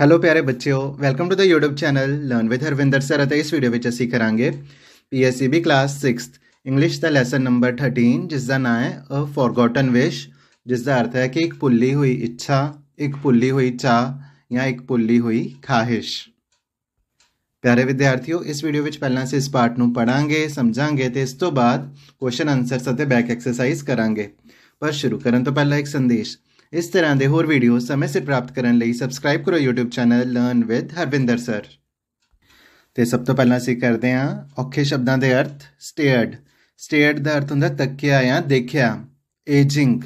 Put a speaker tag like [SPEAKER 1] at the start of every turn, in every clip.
[SPEAKER 1] Hello ਪਿਆਰੇ ਬੱਚਿਓ welcome to the YouTube channel learn with Harvinder sir ਅਤੇ ਇਸ ਵੀਡੀਓ ਵਿੱਚ ਅਸੀਂ ਕਰਾਂਗੇ PSEB ਕਲਾਸ 6th ਇੰਗਲਿਸ਼ ਦਾ ਲੈਸਨ ਨੰਬਰ 13 ਜਿਸ ਦਾ ਨਾਮ ਹੈ ਅ ਫੋਰਗੋਟਨ ਵਿਸ਼ ਜਿਸ ਦਾ ਅਰਥ ਹੈ ਕਿ ਇੱਕ ਭੁੱਲੀ ਹੋਈ ਇੱਛਾ ਇੱਕ ਭੁੱਲੀ ਹੋਈ ਚਾਹ ਜਾਂ ਇੱਕ ਭੁੱਲੀ ਹੋਈ ਖਾਹਿਸ਼ ਪਿਆਰੇ ਵਿਦਿਆਰਥੀਓ ਇਸ ਵੀਡੀਓ ਵਿੱਚ ਪਹਿਲਾਂ ਅਸੀਂ ਇਸ ਪਾਠ ਨੂੰ ਪੜਾਂਗੇ ਸਮਝਾਂਗੇ ਤੇ ਇਸ ਤੋਂ ਬਾਅਦ ਕੁਐਸਚਨ ਆਨਸਰਸ ਅਤੇ ਬੈਕ ਐਕਸਰਸਾਈਜ਼ ਕਰਾਂਗੇ ਪਰ ਸ਼ੁਰੂ ਕਰਨ ਤੋਂ ਪਹਿਲਾਂ ਇੱਕ ਸੰਦੇਸ਼ ਇਸ ਤਰ੍ਹਾਂ ਦੇ ਹੋਰ ਵੀਡੀਓ ਸਮੇਂ ਸਿਰ ਪ੍ਰਾਪਤ ਕਰਨ ਲਈ ਸਬਸਕ੍ਰਾਈਬ ਕਰੋ YouTube channel learn with Harvinder sir ਤੇ ਸਭ ਤੋਂ ਪਹਿਲਾਂ ਅਸੀਂ ਕਰਦੇ ਹਾਂ ਔਖੇ ਸ਼ਬਦਾਂ ਦੇ ਅਰਥ ਸਟੇਅਰਡ ਸਟੇਅਰਡ ਦਾ ਅਰਥ ਹੁੰਦਾ ਤੱਕਿਆ ਜਾਂ ਦੇਖਿਆ ਏਜਿੰਗ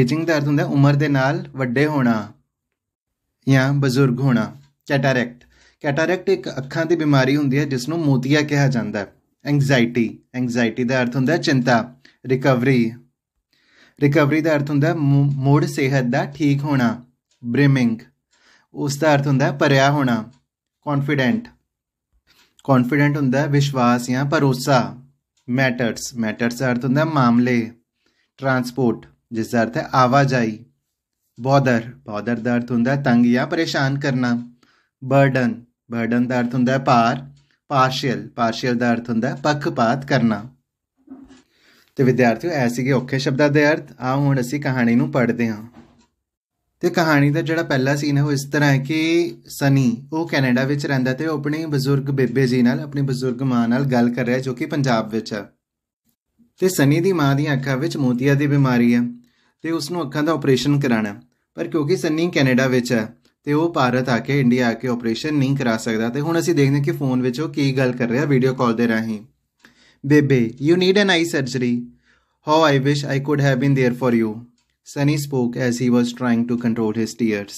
[SPEAKER 1] ਏਜਿੰਗ ਦਾ ਅਰਥ ਹੁੰਦਾ ਉਮਰ ਦੇ ਨਾਲ ਵੱਡੇ ਹੋਣਾ ਜਾਂ ਬਜ਼ੁਰਗ ਹੋਣਾ ਕੈਟਾਰੈਕਟ ਕੈਟਾਰੈਕਟ ਇੱਕ ਅੱਖਾਂ ਦੀ ਬਿਮਾਰੀ ਹੁੰਦੀ ਹੈ ਜਿਸ ਨੂੰ ਮੋਤੀਆ ਕਿਹਾ ਜਾਂਦਾ ਹੈ ਐਂਗਜ਼ਾਇਟੀ ਐਂਗਜ਼ਾਇਟੀ ਦਾ ਅਰਥ ਹੁੰਦਾ ਚਿੰਤਾ ਰਿਕਵਰੀ ਰਿਕਵਰੀ ਦਾ ਅਰਥ ਹੁੰਦਾ ਮੋੜ ਸਿਹਤ ਦਾ ਠੀਕ ਹੋਣਾ ਬ੍ਰਿਮਿੰਗ ਉਸ ਦਾ ਅਰਥ ਹੁੰਦਾ ਭਰਿਆ ਹੋਣਾ ਕੌਨਫੀਡੈਂਟ ਕੌਨਫੀਡੈਂਟ ਹੁੰਦਾ ਵਿਸ਼ਵਾਸ ਜਾਂ ਭਰੋਸਾ ਮੈਟਰਸ ਮੈਟਰਸ ਦਾ ਅਰਥ ਹੁੰਦਾ ਮਾਮਲੇ ਟਰਾਂਸਪੋਰਟ ਜਿਸ ਦਾ ਅਰਥ ਹੈ ਆਵਾਜਾਈ ਬੋਦਰ ਬੋਦਰ ਦਾ ਅਰਥ ਹੁੰਦਾ ਤੰਗ ਜਾਂ ਪਰੇਸ਼ਾਨ ਕਰਨਾ ਬਰਡਨ ਬਰਡਨ ਦਾ ਅਰਥ ਹੁੰਦਾ ਭਾਰ ਪਾਰਸ਼ੀਅਲ ਪਾਰਸ਼ੀਅਲ ਦਾ ਅਰਥ ਹੁੰਦਾ ਪੱਖਪਾਤ ਕਰਨਾ ਤੇ ਵਿਦਿਆਰਥੀਓ ਐ ਸੀਗੇ ਔਖੇ ਸ਼ਬਦਾਂ ਦੇ ਅਰਥ ਆਓ ਹੁਣ ਅਸੀਂ ਕਹਾਣੀ ਨੂੰ ਪੜ੍ਹਦੇ ਹਾਂ ਤੇ ਕਹਾਣੀ ਦਾ ਜਿਹੜਾ ਪਹਿਲਾ ਸੀਨ ਹੈ ਉਹ ਇਸ ਤਰ੍ਹਾਂ ਹੈ ਕਿ ਸਨੀ ਉਹ ਕੈਨੇਡਾ ਵਿੱਚ ਰਹਿੰਦਾ ਤੇ ਉਹ ਆਪਣੇ ਬਜ਼ੁਰਗ ਬੇਬੇ ਜੀ ਨਾਲ ਆਪਣੀ ਬਜ਼ੁਰਗ ਮਾਂ ਨਾਲ ਗੱਲ ਕਰ ਰਿਹਾ ਜੋ ਕਿ ਪੰਜਾਬ ਵਿੱਚ ਹੈ ਤੇ ਸਨੀ ਦੀ ਮਾਂ ਦੀਆਂ ਅੱਖਾਂ ਵਿੱਚ ਮੋਤੀਆ ਦੀ ਬਿਮਾਰੀ ਹੈ ਤੇ ਉਸ ਨੂੰ ਅੱਖਾਂ ਦਾ ਆਪਰੇਸ਼ਨ ਕਰਾਣਾ ਪਰ ਕਿਉਂਕਿ ਸਨੀ ਕੈਨੇਡਾ ਵਿੱਚ ਹੈ ਤੇ ਉਹ ਭਾਰਤ ਆ ਕੇ ਇੰਡੀਆ ਆ ਕੇ ਆਪਰੇਸ਼ਨ ਨਹੀਂ ਕਰਾ ਸਕਦਾ ਤੇ ਹੁਣ ਅਸੀਂ ਦੇਖਦੇ ਹਾਂ ਕਿ ਫੋਨ ਵਿੱਚ ਉਹ ਕੀ ਗੱਲ ਕਰ ਰਿਹਾ ਵੀਡੀਓ ਕਾਲ ਦੇ ਰਾਹੀਂ Bebe, you need an eye surgery. How I wish I could have been there for you. Sunny spoke as he was trying to control his tears.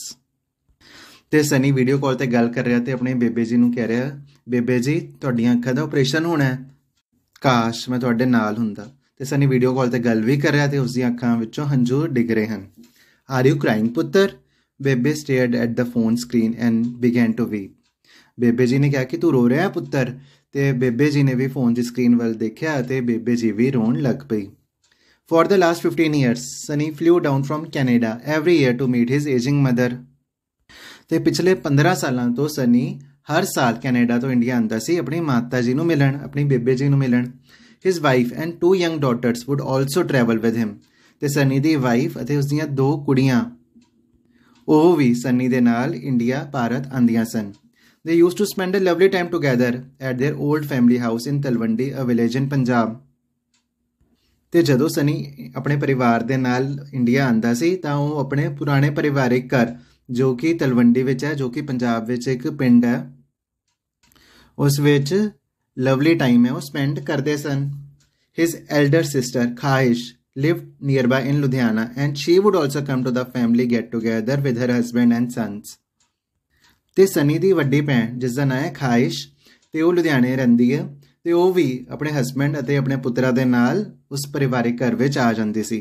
[SPEAKER 1] ਤੇ ਸਨੀ ਵੀਡੀਓ ਕਾਲ ਤੇ ਗੱਲ ਕਰ ਰਿਹਾ ਤੇ ਆਪਣੇ ਬੇਬੇ ਜੀ ਨੂੰ ਕਹਿ ਰਿਹਾ ਬੇਬੇ ਜੀ ਤੁਹਾਡੀਆਂ ਅੱਖਾਂ ਦਾ ਆਪਰੇਸ਼ਨ ਹੋਣਾ ਹੈ ਕਾਸ਼ ਮੈਂ ਤੁਹਾਡੇ ਨਾਲ ਹੁੰਦਾ ਤੇ ਸਨੀ ਵੀਡੀਓ ਕਾਲ ਤੇ ਗੱਲ ਵੀ ਕਰ ਰਿਹਾ ਤੇ ਉਸ ਦੀਆਂ ਅੱਖਾਂ ਵਿੱਚੋਂ ਹੰਝੂ ਡਿੱਗ ਰਹੇ ਹਨ R you crying putar Bebe stared at the phone screen and began to weep Bebe ji ਨੇ ਕਿਹਾ ਕਿ ਤੂੰ ਰੋ ਰਿਹਾ ਹੈ ਪੁੱਤਰ ਤੇ ਬੇਬੇ ਜੀ ਨੇ ਵੀ ਫੋਨ ਦੀ ਸਕਰੀਨ ਵੱਲ ਦੇਖਿਆ ਤੇ ਬੇਬੇ ਜੀ ਵੀ ਰੋਣ ਲੱਗ ਪਈ for the last 15 years Sunny flew down from Canada every year to meet his aging mother. ਤੇ ਪਿਛਲੇ 15 ਸਾਲਾਂ ਤੋਂ ਸਨੀ ਹਰ ਸਾਲ ਕੈਨੇਡਾ ਤੋਂ ਇੰਡੀਆ ਆਂਦਾ ਸੀ ਆਪਣੀ ਮਾਤਾ ਜੀ ਨੂੰ ਮਿਲਣ ਆਪਣੀ ਬੇਬੇ ਜੀ ਨੂੰ ਮਿਲਣ his wife and two young daughters would also travel with him ਤੇ ਸਨੀ ਦੀ ਵਾਈਫ ਅਤੇ ਉਸ ਦੀਆਂ ਦੋ ਕੁੜੀਆਂ ਉਹ ਵੀ ਸਨੀ ਦੇ ਨਾਲ ਇੰਡੀਆ ਭਾਰਤ ਆਂਦੀਆਂ ਸਨ They used to spend a lovely time together at their old family house in Talwandi, a village in Punjab. ਤੇ ਜਦੋਂ ਸਨੀ ਆਪਣੇ ਪਰਿਵਾਰ ਦੇ ਨਾਲ ਇੰਡੀਆ ਆਂਦਾ ਸੀ ਤਾਂ ਉਹ ਆਪਣੇ ਪੁਰਾਣੇ ਪਰਿਵਾਰਿਕ ਘਰ ਜੋ ਕਿ ਤਲਵੰਡੀ ਵਿੱਚ ਹੈ ਜੋ ਕਿ ਪੰਜਾਬ ਵਿੱਚ ਇੱਕ ਪਿੰਡ ਹੈ ਉਸ ਵਿੱਚ ਲਵਲੀ ਟਾਈਮ ਹੈ ਉਹ ਸਪੈਂਡ ਕਰਦੇ ਸਨ his elder sister Khwaish lived nearby in Ludhiana and she would also come to the family get together with her husband and sons. ਤੇ ਸਨੀ ਦੀ ਵੱਡੀ ਭੈਣ ਜਿਸ ਦਾ ਨਾਮ ਹੈ ਖਾਇਸ਼ ਤੇ ਉਹ ਲੁਧਿਆਣੇ ਰਹਿੰਦੀ ਹੈ ਤੇ ਉਹ ਵੀ ਆਪਣੇ ਹਸਬੰਡ ਅਤੇ ਆਪਣੇ ਪੁੱਤਰਾ ਦੇ ਨਾਲ ਉਸ ਪਰਿਵਾਰਿਕ ਘਰ ਵਿੱਚ ਆ ਜਾਂਦੀ ਸੀ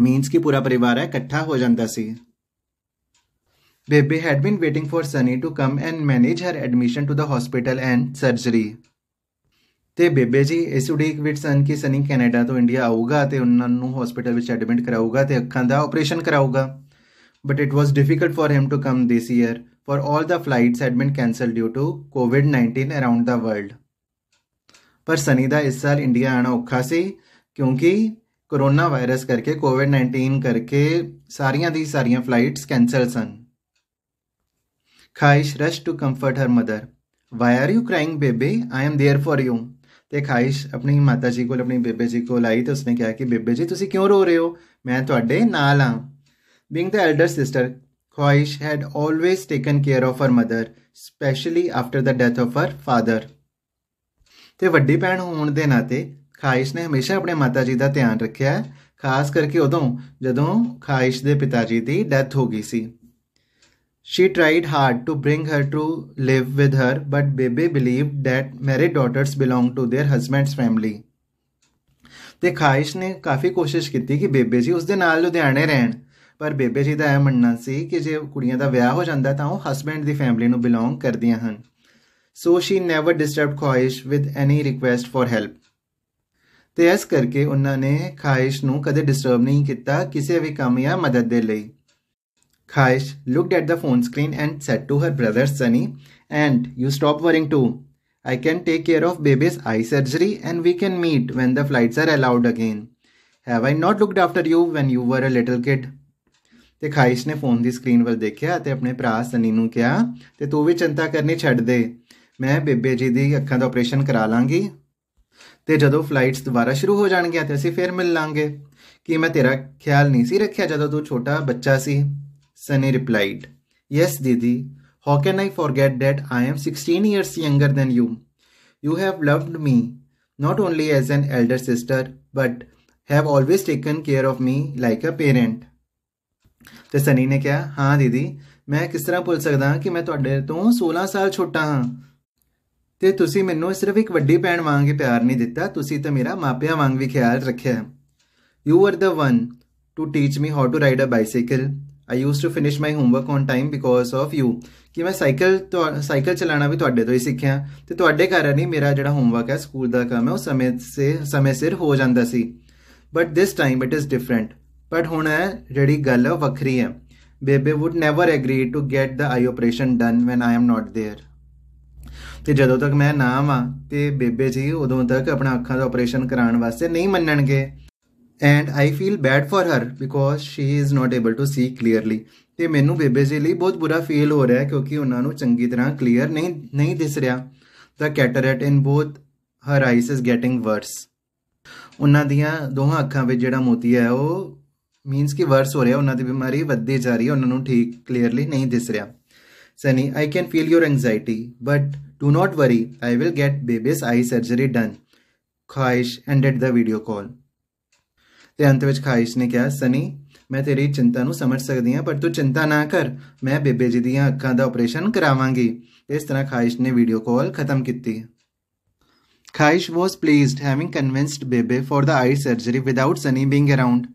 [SPEAKER 1] ਮੀਨਸ ਕਿ ਪੂਰਾ ਪਰਿਵਾਰ ਇਕੱਠਾ ਹੋ ਜਾਂਦਾ ਸੀ Bebe had been waiting for Sunny to come and manage her admission to the hospital and surgery ਤੇ ਬੇਬੇ ਜੀ ਇਸ ਉਡੀਕ ਵਿੱਚ ਸਨ ਕਿ ਸਨੀ ਕੈਨੇਡਾ ਤੋਂ ਇੰਡੀਆ ਆਊਗਾ ਤੇ ਉਹਨਾਂ ਨੂੰ ਹਸਪੀਟਲ ਵਿੱਚ ਐਡਮਿਟ ਕਰਾਊਗਾ ਤੇ ਅੱਖਾਂ ਦਾ ਆਪਰੇਸ਼ਨ ਕਰਾਊਗਾ but it was difficult for him to come this year, for all the flights had been cancelled due to COVID 19 around the world. ਪਰ ਸਨੀ ਦਾ ਇਸ ਸਾਲ ਇੰਡੀਆ ਆਣਾ ਔਖਾ ਸੀ ਕਿਉਂਕਿ ਕੋਰੋਨਾ ਵਾਇਰਸ ਕਰਕੇ ਕੋਵਿਡ-19 ਕਰਕੇ ਸਾਰੀਆਂ ਦੀ ਸਾਰੀਆਂ ਫਲਾਈਟਸ ਕੈਨਸਲ ਸਨ Khwaish rush to comfort her mother why are you crying Bebe I am there for you ਤੇ ਖਾਇਸ਼ ਆਪਣੀ ਮਾਤਾ ਜੀ ਕੋਲ ਆਪਣੀ ਬੇਬੇ ਜੀ ਕੋਲ ਆਈ ਤੇ ਉਸਨੇ ਕਿਹਾ ਕਿ ਬੇਬੇ ਜੀ ਤੁਸੀਂ ਕਿਉਂ ਰੋ ਰਹੇ ਹੋ ਮੈਂ ਤੁਹਾਡੇ ਨਾਲ ਹਾਂ Being the elder sister, Khoish had always taken care of her mother, especially after the death of her father. ਤੇ ਵੱਡੀ ਭੈਣ ਹੋਣ ਦੇ ਨਾਤੇ ਖਾਇਸ਼ ਨੇ ਹਮੇਸ਼ਾ ਆਪਣੇ ਮਾਤਾ ਜੀ ਦਾ ਧਿਆਨ ਰੱਖਿਆ ਖਾਸ ਕਰਕੇ ਉਦੋਂ ਜਦੋਂ ਖਾਇਸ਼ ਦੇ ਪਿਤਾ ਜੀ ਦੀ ਡੈਥ ਹੋ ਗਈ ਸੀ She tried hard to bring her to live with her, but Bebe believed that married daughters belong to their husband's family. ਤੇ ਖਾਇਸ਼ ਨੇ ਕਾਫੀ ਕੋਸ਼ਿਸ਼ ਕੀਤੀ ਕਿ ਬੇਬੇ ਜੀ ਉਸ ਦੇ ਨਾਲ ਲੁਧਿਆਣੇ ਰਹਿਣ ਪਰ ਬੇਬੇ ਜੀ ਦਾ ਇਹ ਮੰਨਣਾ ਸੀ ਕਿ ਜੇ ਕੁੜੀਆਂ ਦਾ ਵਿਆਹ ਹੋ ਜਾਂਦਾ ਤਾਂ ਉਹ ਹਸਬੰਡ ਦੀ ਫੈਮਿਲੀ ਨੂੰ ਬਿਲੋਂਗ ਕਰਦੀਆਂ ਹਨ so she never disturbed Khwaish with any request for help ਤੇ ਇਸ ਕਰਕੇ ਉਹਨਾਂ ਨੇ ਖਾਇਸ਼ ਨੂੰ ਕਦੇ ਡਿਸਟਰਬ ਨਹੀਂ ਕੀਤਾ ਕਿਸੇ ਵੀ ਕੰਮ ਜਾਂ ਮਦਦ ਦੇ ਲਈ Khwaish looked at the phone screen and said to her brother Sunny and you stop worrying too I can take care of baby's eye surgery and we can meet when the flights are allowed again. Have I not looked after you when you were a little kid? ਤੇ ਖਾਇਸ਼ ਨੇ phone ਦੀ screen ਵੱਲ ਦੇਖਿਆ ਤੇ ਆਪਣੇ ਭਰਾ ਸਨੀ ਨੂੰ ਕਿਹਾ ਤੇ ਤੂੰ ਵੀ ਚਿੰਤਾ ਕਰਨੀ ਛੱਡ ਦੇ ਮੈਂ ਬੇਬੇ ਜੀ ਦੀ ਅੱਖਾਂ ਦਾ ਆਪਰੇਸ਼ਨ ਕਰਾ ਲਾਂਗੀ ਤੇ ਜਦੋਂ ਫਲਾਈਟਸ ਦੁਬਾਰਾ ਸ਼ੁਰੂ ਹੋ ਜਾਣਗੀਆਂ ਤੇ ਅਸੀਂ ਫੇਰ ਮਿਲ ਲਾਂਗੇ ਕਿ ਮੈਂ ਤੇਰਾ ਖਿਆਲ ਨਹੀਂ ਸੀ ਰੱਖਿਆ ਜਦੋਂ ਤੂੰ ਛੋਟਾ ਬੱਚਾ ਸੀ Sunny replied yes didi how can I forget that I am 16 years younger than you you have loved me not only as an elder sister but have always taken care of me like a parent ਤੇ Sunny ਨੇ ਕਿਹਾ ਹਾਂ ਦੀਦੀ ਮੈਂ ਕਿਸ ਤਰ੍ਹਾਂ ਭੁੱਲ ਸਕਦਾ ਕਿ ਮੈਂ ਤੁਹਾਡੇ ਤੋਂ 16 ਸਾਲ ਛੋਟਾ ਹਾਂ ਤੇ ਤੁਸੀਂ ਮੈਨੂੰ ਸਿਰਫ ਇੱਕ ਵੱਡੀ ਭੈਣ ਵਾਂਗ ਹੀ ਪਿਆਰ ਨਹੀਂ ਦਿੱਤਾ ਤੁਸੀਂ ਤਾਂ ਮੇਰਾ ਮਾਪਿਆਂ ਵਾਂਗ ਵੀ ਖਿਆਲ ਰੱਖਿਆ you are the one to teach me how to ride a bicycle I used to finish my homework on time because of you ਕਿ ਮੈਂ ਸਾਈਕਲ ਸਾਈਕਲ ਚਲਾਣਾ ਵੀ ਤੁਹਾਡੇ ਤੋਂ ਹੀ ਸਿੱਖਿਆ ਤੇ ਤੁਹਾਡੇ ਕਾਰਨ ਹੀ ਮੇਰਾ ਜਿਹੜਾ ਹੋਮਵਰਕ ਹੈ ਸਕੂਲ ਦਾ ਕੰਮ ਹੈ ਉਹ ਸਮੇਂ ਸੇ ਸਮੇਂ ਸਿਰ ਹੋ ਜਾਂਦਾ ਸੀ but this time it is different but ਹੁਣ ਹੈ ਜਿਹੜੀ ਗੱਲ ਵੱਖਰੀ ਹੈ Bebe would never agree to get the eye operation done when I am not there ਤੇ ਜਦੋਂ ਤੱਕ ਮੈਂ ਨਾ ਆਵਾਂ ਤੇ ਬੇਬੇ ਜੀ ਉਦੋਂ ਤੱਕ ਆਪਣਾ ਅੱਖਾਂ ਦਾ ਆਪਰੇਸ਼ਨ ਕਰਾਉਣ ਵਾਸਤੇ ਨਹੀਂ ਮੰਨਣਗੇ and I feel bad for her because she is not able to see clearly ਤੇ ਮੈਨੂੰ ਬੇਬੇ ਜੀ ਲਈ ਬਹੁਤ ਬੁਰਾ ਫੀਲ ਹੋ ਰਿਹਾ ਹੈ ਕਿਉਂਕਿ ਉਹਨਾਂ ਨੂੰ ਚੰਗੀ ਤਰ੍ਹਾਂ ਕਲੀਅਰ ਨਹੀਂ ਨਹੀਂ ਦਿਸ ਰਿਹਾ the cataract in both her eyes is getting worse ਉਹਨਾਂ ਦੀਆਂ ਦੋਹਾਂ ਅੱਖਾਂ ਵਿੱਚ ਜਿਹੜਾ ਮੋਤੀ ਹੈ ਉਹ ਮੀਨਸ ਕਿ ਵਰਸ ਹੋ ਰਿਹਾ ਉਹਨਾਂ ਦੀ ਬਿਮਾਰੀ ਵੱਧਦੀ ਜਾ ਰਹੀ ਹੈ ਉਹਨਾਂ ਨੂੰ ਠੀਕ ਕਲੀਅਰਲੀ ਨਹੀਂ ਦਿਸ ਰਿਹਾ Sunny I can feel your anxiety but do not worry I will get Bebe's eye surgery done Khwaish ended the video call ਤੇ ਅੰਤ ਵਿੱਚ ਖਾਇਸ਼ ਨੇ ਕਿਹਾ ਸਨੀ ਮੈਂ ਤੇਰੀ ਚਿੰਤਾ ਨੂੰ ਸਮਝ ਸਕਦੀ ਹਾਂ ਪਰ ਤੂੰ ਚਿੰਤਾ ਨਾ ਕਰ ਮੈਂ ਬੇਬੇ ਜੀ ਦੀਆਂ ਅੱਖਾਂ ਦਾ ਆਪਰੇਸ਼ਨ ਕਰਾਵਾਂਗੀ ਇਸ ਤਰ੍ਹਾਂ ਖਾਇਸ਼ ਨੇ ਵੀਡੀਓ ਕਾਲ ਖਤਮ ਕੀਤੀ ਖਾਇਸ਼ ਵਾਸ pleased having convinced Bebe for the eye surgery without Sunny being around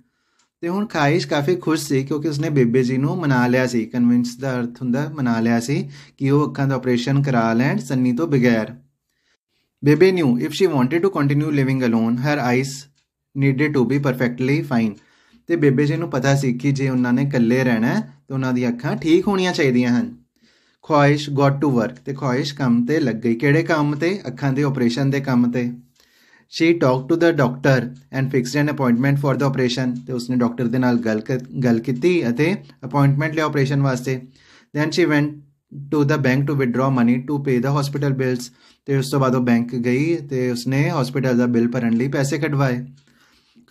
[SPEAKER 1] ਤੇ ਹੁਣ ਖਾਇਸ਼ ਕਾਫੀ ਖੁਸ਼ ਸੀ ਕਿਉਂਕਿ ਉਸਨੇ ਬੇਬੇ ਜੀ ਨੂੰ ਮਨਾ ਲਿਆ ਸੀ ਕਨਵਿੰਸ ਦਾ ਅਰਥ ਹੁੰਦਾ ਮਨਾ ਲਿਆ ਸੀ ਕਿ ਉਹ ਅੱਖਾਂ ਦਾ ਆਪਰੇਸ਼ਨ ਕਰਾ ਲੈਣ ਸੰਨੀ ਤੋਂ ਬਿਗੈਰ Bebe knew if she wanted to continue living alone her eyes needed to be perfectly fine ਤੇ ਬੇਬੇ ਜੀ ਨੂੰ ਪਤਾ ਸੀ ਕਿ ਜੇ ਉਹਨਾਂ ਨੇ ਇਕੱਲੇ ਰਹਿਣਾ ਹੈ ਤਾਂ ਉਹਨਾਂ ਦੀਆਂ ਅੱਖਾਂ ਠੀਕ ਹੋਣੀਆਂ ਚਾਹੀਦੀਆਂ ਹਨ ਖੁਆਇਸ਼ ਗਾਟ ਟੂ ਵਰਕ ਤੇ ਖੁਆਇਸ਼ ਕੰਮ ਤੇ ਲੱਗ ਗਈ ਕਿਹੜੇ ਕੰਮ ਤੇ ਅੱਖਾਂ ਦੇ ਆਪਰੇਸ਼ਨ ਦੇ ਕੰਮ ਤੇ she talk to the doctor and fixed an appointment for the operation ਤੇ ਉਸਨੇ ਡਾਕਟਰ ਦੇ ਨਾਲ ਗੱਲ ਗੱਲ ਕੀਤੀ ਅਤੇ ਅਪਾਇੰਟਮੈਂਟ ਲਈ ਆਪਰੇਸ਼ਨ ਵਾਸਤੇ then she went to the bank to withdraw money to pay the hospital bills ਤੇ ਉਸ ਤੋਂ ਬਾਅਦ ਉਹ ਬੈਂਕ ਗਈ ਤੇ ਉਸਨੇ ਹਸਪੀਟਲ ਦਾ ਬਿੱਲ ਭਰਨ ਲਈ ਪੈਸੇ ਕਢਵਾਏ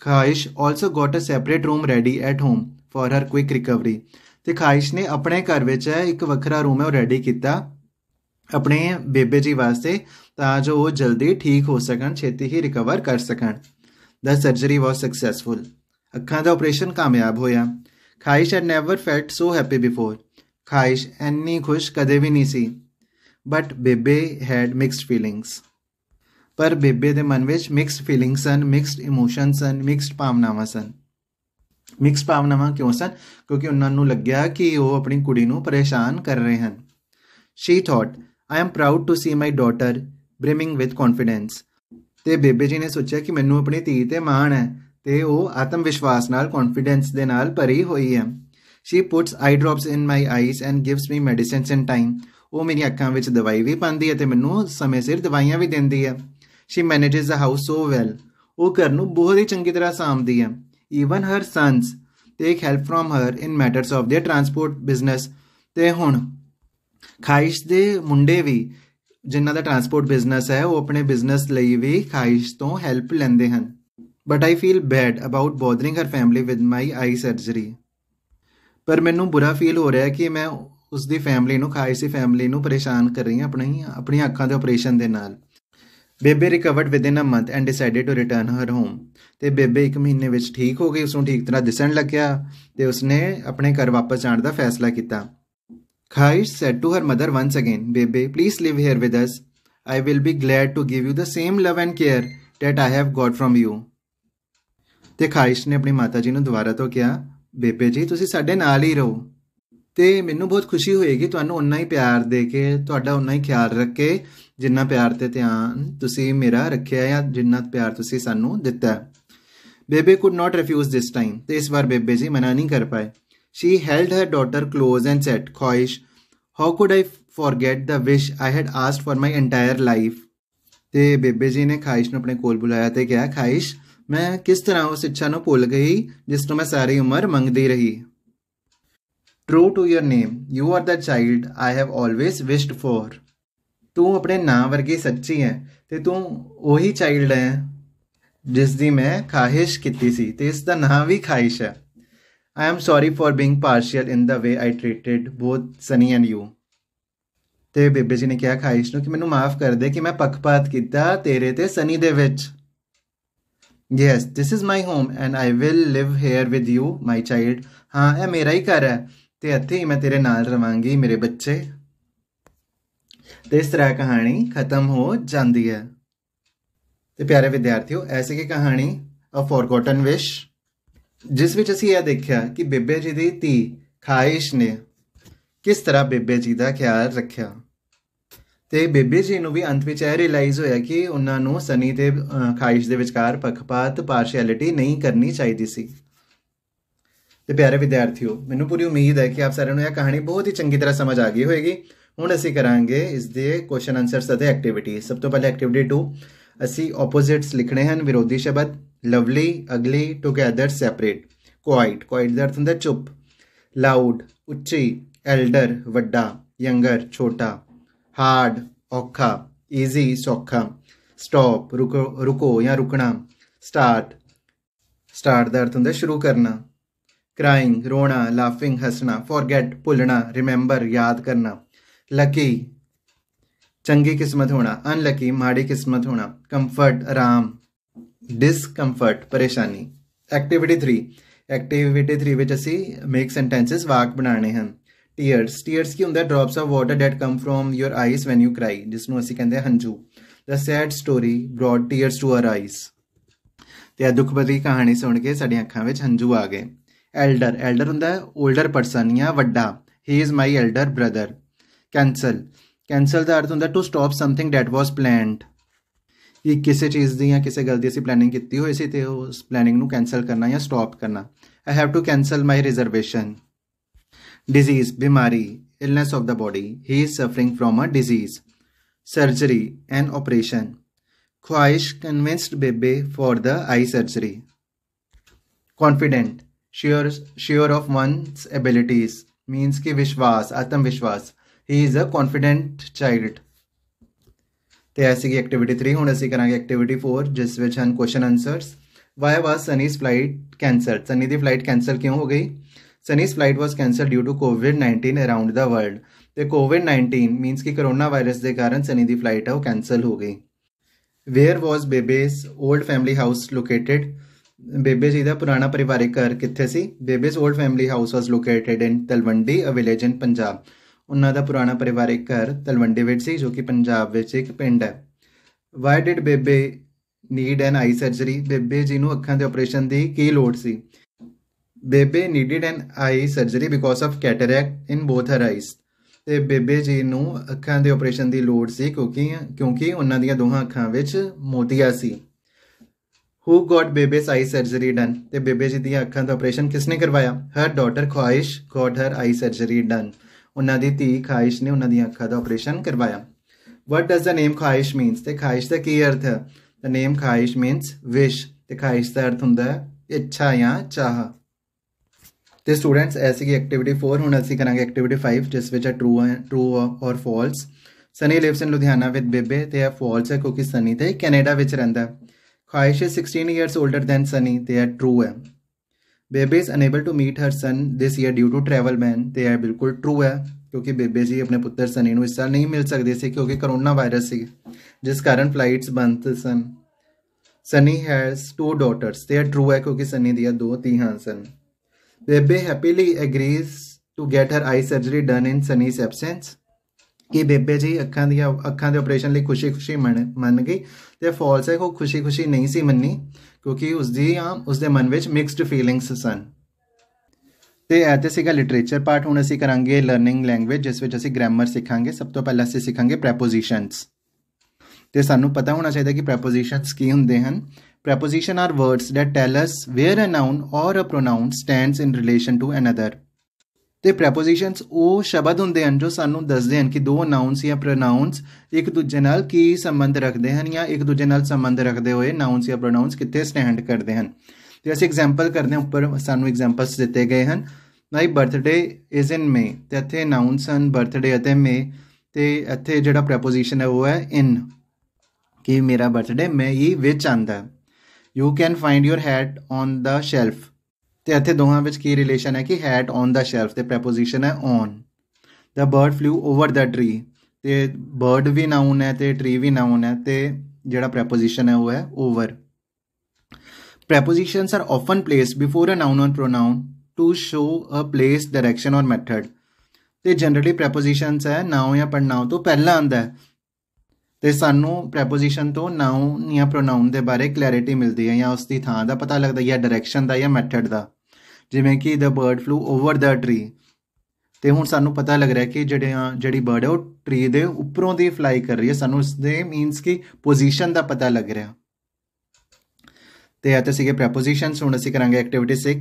[SPEAKER 1] Khwaish also got a separate room ready at home for her quick recovery ਤੇ ਖਾਇਸ਼ ਨੇ ਆਪਣੇ ਘਰ ਵਿੱਚ ਇੱਕ ਵੱਖਰਾ ਰੂਮ ਹੈ ਉਹ ਰੈਡੀ ਕੀਤਾ ਆਪਣੇ ਬੇਬੇ ਜੀ ਵਾਸਤੇ ਤਾਂ ਜੋ ਉਹ ਜਲਦੀ ਠੀਕ ਹੋ ਸਕਣ ਛੇਤੀ ਹੀ ਰਿਕਵਰ ਕਰ ਸਕਣ ਦਾ ਸਰਜਰੀ ਵਾਸ ਸਕਸੈਸਫੁਲ ਅੱਖਾਂ ਦਾ ਆਪਰੇਸ਼ਨ ਕਾਮਯਾਬ ਹੋਇਆ Khwaish had never felt so happy before Khwaish ਐਨੀ ਖੁਸ਼ ਕਦੇ ਵੀ ਨਹੀਂ ਸੀ but Bebe had mixed feelings ਪਰ ਬੇਬੇ ਦੇ ਮਨ ਵਿੱਚ ਮਿਕਸਡ ਫੀਲਿੰਗਸ ਸਨ ਮਿਕਸਡ ਇਮੋਸ਼ਨਸ ਸਨ ਮਿਕਸਡ ਭਾਵਨਾਵਾਂ ਸਨ ਮਿਕਸ ਭਾਵਨਾਵਾਂ ਕਿਉਂ ਸਨ ਕਿਉਂਕਿ ਉਹਨਾਂ ਨੂੰ ਲੱਗਿਆ ਕਿ ਉਹ ਆਪਣੀ ਕੁੜੀ ਨੂੰ ਪਰੇਸ਼ਾਨ ਕਰ ਰਹੇ ਹਨ she thought I am proud to see my daughter brimming with confidence ਤੇ ਬੇਬੇ ਜੀ ਨੇ ਸੋਚਿਆ ਕਿ ਮੈਨੂੰ ਆਪਣੀ ਧੀ ਤੇ ਮਾਣ ਹੈ ਤੇ ਉਹ ਆਤਮ ਵਿਸ਼ਵਾਸ ਨਾਲ ਕੌਨਫੀਡੈਂਸ ਦੇ ਨਾਲ ਭਰੀ ਹੋਈ ਹੈ she puts eye drops in my eyes and gives me medicines in time ਉਹ ਮੇਰੀ ਅੱਖਾਂ ਵਿੱਚ ਦਵਾਈ ਵੀ ਪਾਉਂਦੀ ਹੈ ਤੇ ਮੈਨੂੰ ਸਮੇਂ ਸਿਰ ਦਵਾਈਆਂ ਵੀ ਦਿੰਦੀ ਹੈ she manages the house so well ਉਹ ਘਰ ਨੂੰ ਬਹੁਤ ਹੀ ਚੰਗੀ ਤਰ੍ਹਾਂ ਸੰਭਾਲਦੀ ਹੈ even her sons take help from her in matters of their transport business ਤੇ ਹੁਣ ਖਾਇਸ਼ ਦੇ ਮੁੰਡੇ ਵੀ ਜਿਨ੍ਹਾਂ ਦਾ ਟਰਾਂਸਪੋਰਟ ਬਿਜ਼ਨਸ ਹੈ ਉਹ ਆਪਣੇ ਬਿਜ਼ਨਸ ਲਈ ਵੀ ਖਾਇਸ਼ ਤੋਂ ਹੈਲਪ ਲੈਂਦੇ ਹਨ but I feel bad about bothering her family with my eye surgery ਪਰ ਮੈਨੂੰ ਬੁਰਾ ਫੀਲ ਹੋ ਰਿਹਾ ਹੈ ਕਿ ਮੈਂ ਉਸ ਦੀ ਫੈਮਿਲੀ ਨੂੰ ਖਾਇਸ਼ ਦੀ ਫੈਮਿਲੀ ਨੂੰ ਪਰੇਸ਼ਾਨ ਕਰ ਰਹੀ ਹਾਂ ਆਪਣੀ ਆਪਣੀਆਂ ਅੱਖਾਂ ਦੇ ਆਪਰੇਸ਼ਨ ਦੇ ਨਾਲ Bebe recovered within a month and decided to return her home ਤੇ ਬੇਬੇ 1 ਮਹੀਨੇ ਵਿੱਚ ਠੀਕ ਹੋ ਗਈ ਉਸ ਨੂੰ ਠੀਕ ਤਰ੍ਹਾਂ ਦਿਸਣ ਲੱਗਿਆ ਤੇ ਉਸਨੇ ਆਪਣੇ ਘਰ ਵਾਪਸ ਜਾਣ ਦਾ ਫੈਸਲਾ ਕੀਤਾ Khaish said to her mother once again, Bebe, please live here with us. I will be glad to give you the same love and care that I have got from you. ਤੇ ਖਾਇਸ਼ ਨੇ ਆਪਣੀ ਮਾਤਾ ਜੀ ਨੂੰ ਦੁਬਾਰਾ ਤੋਂ ਕਿਹਾ ਬੇਬੇ ਜੀ ਤੁਸੀਂ ਸਾਡੇ ਨਾਲ ਹੀ ਰਹੋ ਤੇ ਮੈਨੂੰ ਬਹੁਤ ਖੁਸ਼ੀ ਹੋਏਗੀ ਤੁਹਾਨੂੰ ਉਨਾ ਹੀ ਪਿਆਰ ਦੇ ਕੇ ਤੁਹਾਡਾ ਉਨਾ ਹੀ ਖਿਆਲ ਰੱਖੇ ਜਿੰਨਾ ਪਿਆਰ ਤੇ ਧਿਆਨ ਤੁਸੀਂ ਮੇਰਾ ਰੱਖਿਆ ਜਾਂ ਜਿੰਨਾ ਪਿਆਰ ਤੁਸੀਂ ਸਾਨੂੰ ਦਿੱਤਾ Bebe could not refuse this time ਤੇ ਇਸ ਵਾਰ ਬੇਬੇ ਜੀ ਮਨਾ ਨਹੀਂ ਕਰ ਪਾਏ She held her daughter close and said, Khoish, how could I forget the wish I had asked for my entire life? ਤੇ ਬੇਬੇ ਜੀ ਨੇ ਖਾਇਸ਼ ਨੂੰ ਆਪਣੇ ਕੋਲ ਬੁਲਾਇਆ ਤੇ ਕਿਹਾ ਖਾਇਸ਼ ਮੈਂ ਕਿਸ ਤਰ੍ਹਾਂ ਉਸ ਇੱਛਾ ਨੂੰ ਭੁੱਲ ਗਈ ਜਿਸ ਨੂੰ ਮੈਂ ਸਾਰੀ ਉਮਰ ਮੰਗਦੀ ਰਹੀ true to your name you are the child I have always wished for ਤੂੰ ਆਪਣੇ ਨਾਂ ਵਰਗੀ ਸੱਚੀ ਹੈ ਤੇ ਤੂੰ ਉਹੀ ਚਾਈਲਡ ਹੈ ਜਿਸ ਦੀ ਮੈਂ ਖਾਹਿਸ਼ ਕੀਤੀ ਸੀ ਤੇ ਇਸ ਦਾ ਨਾਂ ਵੀ ਖਾਇਸ਼ ਹੈ I am sorry for being partial in the way I treated both Sunny and you. ਤੇ ਬੇਬੇ ਜੀ ਨੇ ਕਿਹਾ ਖਾਇਸ਼ ਨੂੰ ਕਿ ਮੈਨੂੰ ਮਾਫ ਕਰ ਦੇ ਕਿ ਮੈਂ ਪੱਖਪਾਤ ਕੀਤਾ ਤੇਰੇ ਤੇ ਸਨੀ ਦੇ ਵਿੱਚ yes this is my home and I will live here with you my child ਹਾਂ ਇਹ ਮੇਰਾ ਹੀ ਘਰ ਹੈ ਤੇ ਇੱਥੇ ਹੀ ਮੈਂ ਤੇਰੇ ਨਾਲ ਰਵਾਂਗੀ ਮੇਰੇ ਬੱਚੇ ਤੇ ਇਸ ਤਰ੍ਹਾਂ ਕਹਾਣੀ ਖਤਮ ਹੋ ਜਾਂਦੀ ਹੈ ਤੇ ਪਿਆਰੇ ਵਿਦਿਆਰਥੀਓ ਐਸੀ ਕਿ ਕਹਾਣੀ ਅ ਫੋਰਗੋਟਨ ਵਿਸ਼ ਜਿਸ ਵਿੱਚ ਅਸੀਂ ਇਹ ਦੇਖਿਆ ਕਿ ਬੇਬੇ ਜੀ ਦੀ ਧੀ ਖਾਇਸ਼ ਨੇ ਕਿਸ ਤਰ੍ਹਾਂ ਬੇਬੇ ਜੀ ਦਾ ਖਿਆਲ ਰੱਖਿਆ ਤੇ ਬੇਬੇ ਜੀ ਨੂੰ ਵੀ ਅੰਤ ਵਿੱਚ ਇਹ ਰਿਅਲਾਈਜ਼ ਹੋਇਆ ਕਿ ਉਹਨਾਂ ਨੂੰ ਸਨੀ ਤੇ ਖਾਇਸ਼ ਦੇ ਵਿਚਕਾਰ ਪੱਖਪਾਤ ਪਾਰਸ਼ੀਅਲਿਟੀ ਨਹੀਂ ਕਰਨੀ ਚਾਹੀਦੀ ਸੀ ਤੇ ਪਿਆਰੇ ਵਿਦਿਆਰਥੀਓ ਮੈਨੂੰ ਪੂਰੀ ਉਮੀਦ ਹੈ ਕਿ ਆਪ ਸਾਰਿਆਂ ਨੂੰ ਇਹ ਕਹਾਣੀ ਬਹੁਤ ਹੀ ਚੰਗੀ ਤਰ੍ਹਾਂ ਸਮਝ ਆ ਗਈ ਹੋਵੇਗੀ ਹੁਣ ਅਸੀਂ ਕਰਾਂਗੇ ਇਸ ਦੇ ਕੁਐਸਚਨ ਆਨਸਰਸ ਅਤੇ ਐਕਟੀਵਿਟੀ ਸਭ ਤੋਂ ਪਹਿਲੇ ਐਕਟੀਵਿਟੀ 2 ਅਸੀਂ ਆਪੋਜ਼ਿਟਸ ਲਿਖਣੇ ਹਨ ਵਿਰੋਧੀ ਸ਼ਬਦ lovely ugly together separate quiet quiet ਦਾ ਅਰਥ ਹੁੰਦਾ ਚੁੱਪ ਲਾਊਡ ਉੱਚੀ ਐਲਡਰ ਵੱਡਾ ਯੰਗਰ ਛੋਟਾ ਹਾਰਡ ਔਖਾ ਈਜ਼ੀ ਸੌਖਾ ਸਟਾਪ ਰੁਕੋ ਰੁਕੋ ਜਾਂ ਰੁਕਣਾ ਸਟਾਰਟ ਸਟਾਰਟ ਦਾ ਅਰਥ ਹੁੰਦਾ ਸ਼ੁਰੂ ਕਰਨਾ ਕ੍ਰਾਈਂਗ ਰੋਣਾ ਲਾਫਿੰਗ ਹੱਸਣਾ ਫੋਰਗੇਟ ਭੁੱਲਣਾ ਰਿਮੈਂਬਰ ਯਾਦ ਕਰਨਾ ਲੱਕੀ ਚੰਗੀ ਕਿਸਮਤ ਹੋਣਾ ਅਨਲੱਕੀ ਮਾੜੀ ਕਿਸਮਤ ਹੋਣਾ ਕੰਫਰਟ ਆਰਾਮ ਡਿਸਕੰਫਰਟ ਪਰੇਸ਼ਾਨੀ ਐਕਟੀਵਿਟੀ 3 ਐਕਟੀਵਿਟੀ 3 ਵਿੱਚ ਅਸੀਂ ਮੇਕ ਸੈਂਟੈਂਸਸ ਵਾਕ ਬਣਾਉਣੇ ਹਨ ਟੀਅਰਸ ਟੀਅਰਸ ਕੀ ਹੁੰਦਾ drops of water that come from your eyes when you cry ਜਿਸ ਨੂੰ ਅਸੀਂ ਕਹਿੰਦੇ ਹੰਝੂ the sad story brought tears to our eyes ਤੇ ਇਹ ਦੁਖਭਰੀ ਕਹਾਣੀ ਸੁਣ ਕੇ ਸਾਡੀਆਂ ਅੱਖਾਂ ਵਿੱਚ ਹੰਝੂ ਆ ਗਏ ਐਲਡਰ ਐਲਡਰ ਹੁੰਦਾ ਹੈ 올ਡਰ ਪਰਸਨ ਜਾਂ ਵੱਡਾ he is my elder brother cancel cancel ਦਾ ਅਰਥ ਹੁੰਦਾ to stop something that was planned ਕਿ ਕਿਸੇ ਚੀਜ਼ ਦੀ ਜਾਂ ਕਿਸੇ ਗੱਲ ਦੀ ਅਸੀਂ ਪਲੈਨਿੰਗ ਕੀਤੀ ਹੋਈ ਸੀ ਤੇ ਉਸ ਪਲੈਨਿੰਗ ਨੂੰ ਕੈਨਸਲ ਕਰਨਾ ਜਾਂ ਸਟਾਪ ਕਰਨਾ I have to cancel my reservation disease bimari illness of the body he is suffering from a disease surgery an operation khwahish convinced bebe for the eye surgery confident sure sure of one's abilities means ki vishwas atmavishwas he is a confident child तो ਐਸੀ ਕਿ activity three हूँ असं करा activity four जिस ਵਿੱਚ ਹਨ question answers why was Sunny's flight cancelled Sunny ਦੀ flight cancel ਕਿਉਂ Sunny's flight was cancel due to Covid nineteen around the world तो कोविड नाइनटीन मीनस कि करोना वायरस के कारण सनी की फ्लाइट है वह कैंसल हो गई where was Bebe's old family house located Bebe ji का पुराना परिवारिक घर कितने से Bebe's old family house was located in Talwandi a village in Punjab ਉਹਨਾਂ ਦਾ ਪੁਰਾਣਾ ਪਰਿਵਾਰਿਕ ਘਰ ਤਲਵੰਡੇ ਵਿੱਚ ਸੀ ਜੋ ਕਿ ਪੰਜਾਬ ਵਿੱਚ ਇੱਕ ਪਿੰਡ ਹੈ why did Bebe need an eye surgery Bebe ji ਨੂੰ ਅੱਖਾਂ ਦੇ ਆਪਰੇਸ਼ਨ ਦੀ ਕੀ ਲੋੜ ਸੀ Bebe needed an eye surgery because of cataract in both her eyes ਤੇ ਬੇਬੇ ਜੀ ਨੂੰ ਅੱਖਾਂ ਦੇ ਆਪਰੇਸ਼ਨ ਦੀ ਲੋੜ ਸੀ ਕਿਉਂਕਿ ਕਿਉਂਕਿ ਉਹਨਾਂ ਦੀਆਂ ਦੋਹਾਂ ਅੱਖਾਂ ਵਿੱਚ ਮੋਤੀਆ ਸੀ ਹੂ ਗਾਟ ਬੇਬੇਸ ਆਈ ਸਰਜਰੀ ਡਨ ਤੇ ਬੇਬੇ ਜੀ ਦੀਆਂ ਅੱਖਾਂ ਦਾ ਆਪਰੇਸ਼ਨ ਕਿਸਨੇ ਕਰਵਾਇਆ her daughter Khwaish got her eye surgery done ਉਹਨਾਂ ਦੀ ਧੀ ਖਾਇਸ਼ ਨੇ ਉਹਨਾਂ ਦੀਆਂ ਅੱਖਾਂ ਦਾ ਆਪਰੇਸ਼ਨ ਕਰਵਾਇਆ ਵਾਟ ਡਸ ਦਾ ਨੇਮ ਖਾਇਸ਼ ਮੀਨਸ ਤੇ ਖਾਇਸ਼ ਦਾ ਕੀ ਅਰਥ ਹੈ ਦਾ ਨੇਮ ਖਾਇਸ਼ ਮੀਨਸ ਵਿਸ਼ ਤੇ ਖਾਇਸ਼ ਦਾ ਅਰਥ ਹੁੰਦਾ ਹੈ ਇੱਛਾ ਜਾਂ ਚਾਹ ਤੇ ਸਟੂਡੈਂਟਸ ਐਸੀ ਕੀ ਐਕਟੀਵਿਟੀ 4 ਹੁਣ ਅਸੀਂ ਕਰਾਂਗੇ ਐਕਟੀਵਿਟੀ 5 ਜਿਸ ਵਿੱਚ ਹੈ true true or false Sunny lives in Ludhiana with Bebe ਤੇ ਆ ਫਾਲਸ ਹੈ ਕਿਉਂਕਿ ਸਨੀ ਤੇ ਕੈਨੇਡਾ ਵਿੱਚ ਰਹਿੰਦਾ ਹੈ Khwaish 16 years older than Sunny ਤੇ ਆ ਟਰੂ ਹੈ Bebe is unable to meet her son this year due to travel मैन तो यह बिल्कुल ट्रू है क्योंकि बेबे जी अपने पुत्र सनी इस साल नहीं मिल सकते से क्योंकि करोना वायरस से जिस कारण फ्लाइट्स बंद son Sunny has two daughters तो यह ट्रू है क्योंकि सनी दिया दो ती son Bebe happily agrees to get her eye surgery done in Sunny's absence ਕਿ ਬੇਬੇ ਜੀ ਅੱਖਾਂ ਦੀਆਂ ਅੱਖਾਂ ਦੇ ਆਪਰੇਸ਼ਨ ਲਈ ਖੁਸ਼ੀ-ਖੁਸ਼ੀ ਮੰਨ ਗਈ ਤੇ ਫਾਲਸ ਕਿ ਉਹ ਖੁਸ਼ੀ-ਖੁਸ਼ੀ ਨਹੀਂ ਸੀ ਮੰਨੀ ਕਿਉਂਕਿ ਉਸ ਦੀ ਉਸ ਦੇ ਮਨ ਵਿੱਚ ਮਿਕਸਡ ਫੀਲਿੰਗਸ ਸਨ ਤੇ ਇਹ ਤੇ ਸੀਗਾ ਲਿਟਰੇਚਰ ਪਾਰਟ ਹੁਣ ਅਸੀਂ ਕਰਾਂਗੇ ਲਰਨਿੰਗ ਲੈਂਗੁਏਜ ਜਿਸ ਵਿੱਚ ਅਸੀਂ ਗ੍ਰਾਮਰ ਸਿੱਖਾਂਗੇ ਸਭ ਤੋਂ ਪਹਿਲਾਂ ਅਸੀਂ ਸਿੱਖਾਂਗੇ ਪ੍ਰੈਪੋਜੀਸ਼ਨਸ ਤੇ ਸਾਨੂੰ ਪਤਾ ਹੋਣਾ ਚਾਹੀਦਾ ਕਿ ਪ੍ਰੈਪੋਜੀਸ਼ਨਸ ਕੀ ਹੁੰਦੇ ਹਨ preposition are words that tell us where a noun or a pronoun stands in relation to another ਤੇ ਪ੍ਰੈਪੋਜੀਸ਼ਨਸ ਉਹ ਸ਼ਬਦ ਹੁੰਦੇ ਹਨ ਜੋ ਸਾਨੂੰ ਦੱਸਦੇ ਹਨ ਕਿ ਦੋ ਨਾਉਨਸ ਜਾਂ ਪ੍ਰੋਨਾਉਨਸ ਇੱਕ ਦੂਜੇ ਨਾਲ ਕੀ ਸੰਬੰਧ ਰੱਖਦੇ ਹਨ ਜਾਂ ਇੱਕ ਦੂਜੇ ਨਾਲ ਸੰਬੰਧ ਰੱਖਦੇ ਹੋਏ ਨਾਉਨਸ ਜਾਂ ਪ੍ਰੋਨਾਉਨਸ ਕਿੱਥੇ ਸਟੈਂਡ ਕਰਦੇ ਹਨ ਤੇ ਅਸੀਂ ਐਗਜ਼ਾਮਪਲ ਕਰਦੇ ਹਾਂ ਉੱਪਰ ਸਾਨੂੰ ਐਗਜ਼ਾਮਪਲਸ ਦਿੱਤੇ ਗਏ ਹਨ ਮਾਈ ਬਰਥਡੇ ਇਜ਼ ਇਨ ਮੇ ਤੇ ਇੱਥੇ ਨਾਉਨਸ ਹਨ ਬਰਥਡੇ ਅਤੇ ਮੇ ਤੇ ਇੱਥੇ ਜਿਹੜਾ ਪ੍ਰੈਪੋਜੀਸ਼ਨ ਹੈ ਉਹ ਹੈ ਇਨ ਕਿ ਮੇਰਾ ਬਰਥਡੇ ਮੈਂ ਹੀ ਵਿੱਚ ਆਂਦਾ you can find your hat on the shelf ਤੇ ਇੱਥੇ ਦੋਹਾਂ ਵਿੱਚ ਕੀ ਰਿਲੇਸ਼ਨ ਹੈ ਕਿ ਹੈਟ ਔਨ ਦਾ ਸ਼ੈਲਫ ਤੇ ਪ੍ਰੀਪੋਜੀਸ਼ਨ ਹੈ on the bird flew over the tree ਤੇ ਬਰਡ ਵੀ ਨਾਉਨ ਹੈ ਤੇ ਟਰੀ ਵੀ ਨਾਉਨ ਹੈ ਤੇ ਜਿਹੜਾ ਪ੍ਰੀਪੋਜੀਸ਼ਨ ਹੈ ਉਹ ਹੈ over prepositions are often placed before a noun or pronoun to show a place direction or method ਤੇ ਜਨਰਲੀ ਪ੍ਰੀਪੋਜੀਸ਼ਨਸ ਹੈ ਨਾਉ ਜਾਂ ਪੜਨਾਉ ਤੋਂ ਪਹਿਲਾਂ ਆਂਦਾ ਹੈ ਤੇ ਸਾਨੂੰ ਪ੍ਰੀਪੋਜੀਸ਼ਨ ਤੋਂ ਨਾਉ ਜਾਂ ਪ੍ਰੋਨਾਉਨ ਦੇ ਬਾਰੇ ਕਲੈਰਿਟੀ ਮਿਲਦੀ ਹੈ ਜਾਂ ਉਸ ਦੀ ਥਾਂ ਦਾ ਪਤਾ ਲੱਗਦਾ ਹੈ ਜਾਂ ਡਾਇਰੈਕਸ਼ਨ ਦਾ ਜਾਂ ਮੈਥਡ ਦਾ ਜਿਵੇਂ ਕਿ the bird flew over the tree ਤੇ ਹੁਣ ਸਾਨੂੰ ਪਤਾ ਲੱਗ ਰਿਹਾ ਕਿ ਜਿਹੜੇ ਜਿਹੜੀ ਬਰਡ ਹੈ ਉਹ ਟਰੀ ਦੇ ਉੱਪਰੋਂ ਦੀ ਫਲਾਈ ਕਰ ਰਹੀ ਹੈ ਸਾਨੂੰ ਉਸ ਦੇ ਮੀਨਸ ਕਿ ਪੋਜੀਸ਼ਨ ਦਾ ਪਤਾ ਲੱਗ ਰਿਹਾ ਤੇ ਇਹ ਤਾਂ ਸੀਗੇ ਪ੍ਰੈਪੋਜੀਸ਼ਨਸ ਹੁਣ ਅਸੀਂ ਕਰਾਂਗੇ activity 6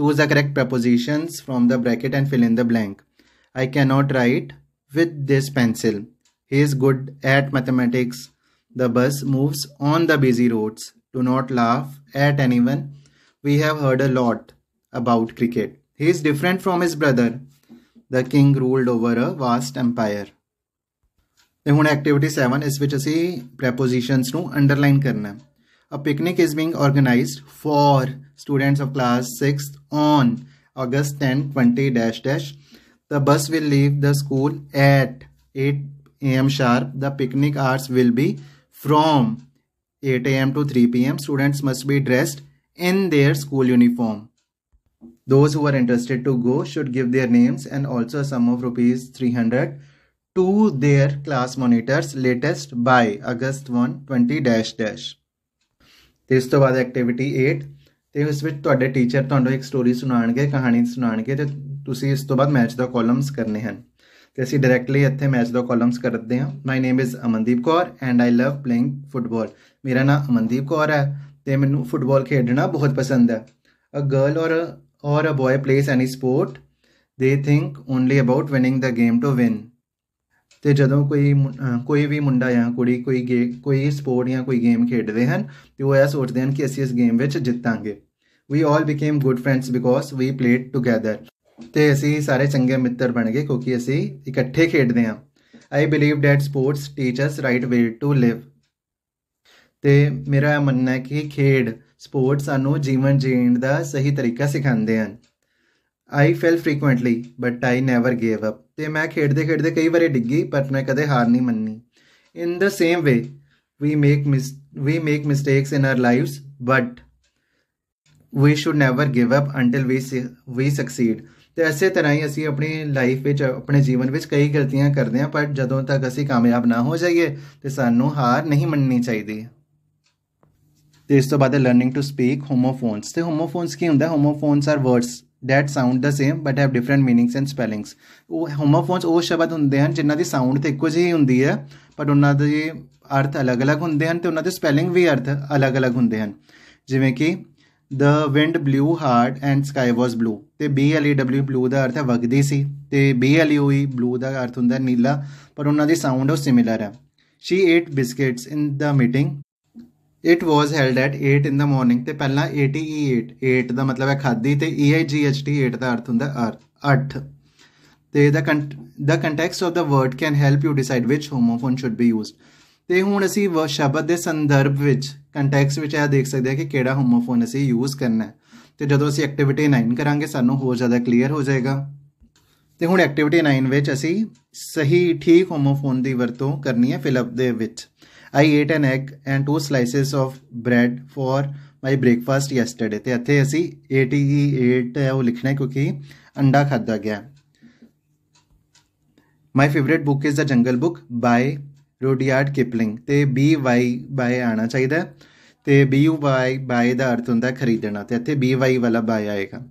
[SPEAKER 1] choose the correct prepositions from the bracket and fill in the blank I can not write with this pencil he is good at mathematics The bus moves on the busy roads do not laugh at anyone we have heard a lot about cricket. He is different from his brother. The king ruled over a vast empire. ये हूँ activity seven इस is असी prepositions ਨੂੰ underline ਕਰਨਾ A picnic is being organised for students of class 6th on August 10 20 dash dash the bus will leave the school at 8 am sharp the picnic hours will be from 8 am to 3 pm students must be dressed in their school uniform Those who are interested to go should give their names and also a sum of rupees 300 to their class monitors latest by August 1 20 dash dash ਤੇ ਇਸ ਤੋਂ ਬਾਅਦ activity 8 ਤੇ ਇਸ ਵਿੱਚ ਤੁਹਾਡੇ teacher ਤੁਹਾਨੂੰ ਇੱਕ ਸਟੋਰੀ ਸੁਣਾਉਣਗੇ ਕਹਾਣੀ ਸੁਣਾਉਣਗੇ ਤੇ ਤੁਸੀਂ ਇਸ ਤੋਂ ਬਾਅਦ ਮੈਚ ਦਾ ਕਾਲਮਸ ਕਰਨੇ ਹਨ ਤੇ ਅਸੀਂ ਡਾਇਰੈਕਟਲੀ ਇੱਥੇ ਮੈਚ ਦਾ ਕਾਲਮਸ ਕਰਦੇ ਹਾਂ my name is Amandeep Kaur and I love playing football ਮੇਰਾ ਨਾਮ ਅਮਨਦੀਪ ਕੌਰ ਹੈ ਤੇ ਮੈਨੂੰ ਫੁੱਟਬਾਲ ਖੇਡਣਾ ਬਹੁਤ ਪਸੰਦ ਹੈ a girl or or a boy plays any sport they think only about winning the game to win ਤੇ ਜਦੋਂ ਕੋਈ ਕੋਈ ਵੀ ਮੁੰਡਾ ਜਾਂ ਕੁੜੀ ਕੋਈ ਕੋਈ ਸਪੋਰਟ ਜਾਂ ਕੋਈ ਗੇਮ ਖੇਡਦੇ ਹਨ ਤੇ ਉਹ ਇਹ ਸੋਚਦੇ ਹਨ ਕਿ ਅਸੀਂ ਇਸ ਗੇਮ ਵਿੱਚ ਜਿੱਤਾਂਗੇ we all become good friends because we played together ਤੇ ਅਸੀਂ ਸਾਰੇ ਚੰਗੇ ਮਿੱਤਰ ਬਣ ਗਏ ਕਿਉਂਕਿ ਅਸੀਂ ਇਕੱਠੇ ਖੇਡਦੇ ਹਾਂ I believe that sports teaches right way to live ਤੇ ਮੇਰਾ ਮੰਨਣਾ ਹੈ ਕਿ ਖੇਡ ਸਪੋਰਟਸ ਸਾਨੂੰ ਜੀਵਨ ਜੀਣ ਦਾ ਸਹੀ ਤਰੀਕਾ ਸਿਖਾਉਂਦੇ ਹਨ I fell frequently but I never gave up ਤੇ ਮੈਂ ਖੇਡਦੇ ਖੇਡਦੇ ਕਈ ਵਾਰੀ ਡਿੱਗੀ ਪਰ ਮੈਂ ਕਦੇ ਹਾਰ ਨਹੀਂ ਮੰਨੀ in the same way we make mis- we make mistakes in our lives but we should never give up until we we succeed ਤੇ ਐਸੇ ਤਰ੍ਹਾਂ ਹੀ ਅਸੀਂ ਆਪਣੀ ਲਾਈਫ ਵਿੱਚ ਆਪਣੇ ਜੀਵਨ ਵਿੱਚ ਕਈ ਗਲਤੀਆਂ ਕਰਦੇ ਹਾਂ ਪਰ ਜਦੋਂ ਤੱਕ ਅਸੀਂ ਕਾਮਯਾਬ ਨਾ ਹੋ ਜਾਈਏ ਤੇ ਸਾਨੂੰ ਹਾਰ ਨਹੀਂ ਮੰਨਣੀ ਚਾਹੀਦੀ ਤੇ ਇਸ ਤੋਂ ਬਾਅਦ ਹੈ ਲਰਨਿੰਗ ਟੂ ਸਪੀਕ ਹੋਮੋਫੋਨਸ ਤੇ ਹੋਮੋਫੋਨਸ ਕੀ ਹੁੰਦਾ homophones are words that sound the same but have different meanings and spellings ਉਹ ਹੋਮੋਫੋਨਸ ਉਹ ਸ਼ਬਦ ਹੁੰਦੇ ਹਨ ਜਿਨ੍ਹਾਂ ਦੀ ਸਾਊਂਡ ਤੇ ਇੱਕੋ ਜਿਹੀ ਹੁੰਦੀ ਹੈ ਪਰ ਉਹਨਾਂ ਦੇ ਅਰਥ ਅਲੱਗ-ਅਲੱਗ ਹੁੰਦੇ ਹਨ ਤੇ ਉਹਨਾਂ ਦੇ ਸਪੈਲਿੰਗ ਵੀ ਅਰਥ ਅਲੱਗ-ਅਲੱਗ ਹੁੰਦੇ ਹਨ ਜਿਵੇਂ ਕਿ the wind blew hard and sky was blue ਤੇ B L E W blew ਦਾ ਅਰਥ ਹੈ ਵਗਦੀ ਸੀ ਤੇ B L U E blue ਦਾ ਅਰਥ ਹੁੰਦਾ ਨੀਲਾ ਪਰ ਉਹਨਾਂ ਦੀ ਸਾਊਂਡ ਉਹ ਸਿਮਿਲਰ ਹੈ she ate biscuits in the meeting it was held at 8 in the morning ਤੇ ਪਹਿਲਾਂ 88 8 ਦਾ ਮਤਲਬ ਹੈ ਖਾਦੀ ਤੇ e EIGHT 8 ਦਾ ਅਰਥ ਹੁੰਦਾ ਅਰਥ 8 ਤੇ the the context of the word can help you decide which homophone should be used ਤੇ ਹੁਣ ਅਸੀਂ ਸ਼ਬਦ ਦੇ ਸੰਦਰਭ ਵਿੱਚ ਕੰਟੈਕਸਟ ਵਿੱਚ ਇਹ ਦੇਖ ਸਕਦੇ ਹਾਂ ਕਿ ਕਿਹੜਾ ਹੋਮੋਫੋਨ ਅਸੀਂ ਯੂਜ਼ ਕਰਨਾ ਹੈ ਤੇ ਜਦੋਂ ਅਸੀਂ ਐਕਟੀਵਿਟੀ 9 ਕਰਾਂਗੇ ਸਾਨੂੰ ਹੋਰ ਜ਼ਿਆਦਾ ਕਲੀਅਰ ਹੋ ਜਾਏਗਾ ਤੇ ਹੁਣ ਐਕਟੀਵਿਟੀ 9 ਵਿੱਚ ਅਸੀਂ ਸਹੀ ਠੀਕ ਹੋਮੋਫੋਨ ਦੀ ਵਰਤੋਂ ਕਰਨੀ ਹੈ ਫਿਲਪ ਦੇ ਵਿੱਚ I ate an egg and two slices of bread for my breakfast yesterday ਤੇ ਇੱਥੇ ਅਸੀਂ 88 ਹੈ ਉਹ ਲਿਖਣਾ ਕਿਉਂਕਿ ਅੰਡਾ ਖਾਦਾ ਗਿਆ my favourite book is the Jungle Book by Rudyard Kipling ਤੇ ਬੀ ਵਾਈ ਬਾਈ ਆਣਾ ਚਾਹੀਦਾ ਤੇ ਬੀ ਯੂ ਬਾਈ ਬਾਈ ਦਾ ਅਰਥ ਹੁੰਦਾ ਖਰੀਦਣਾ ਤੇ ਇੱਥੇ ਬੀ ਵਾਈ ਵਾਲਾ ਬਾਈ ਆਏਗਾ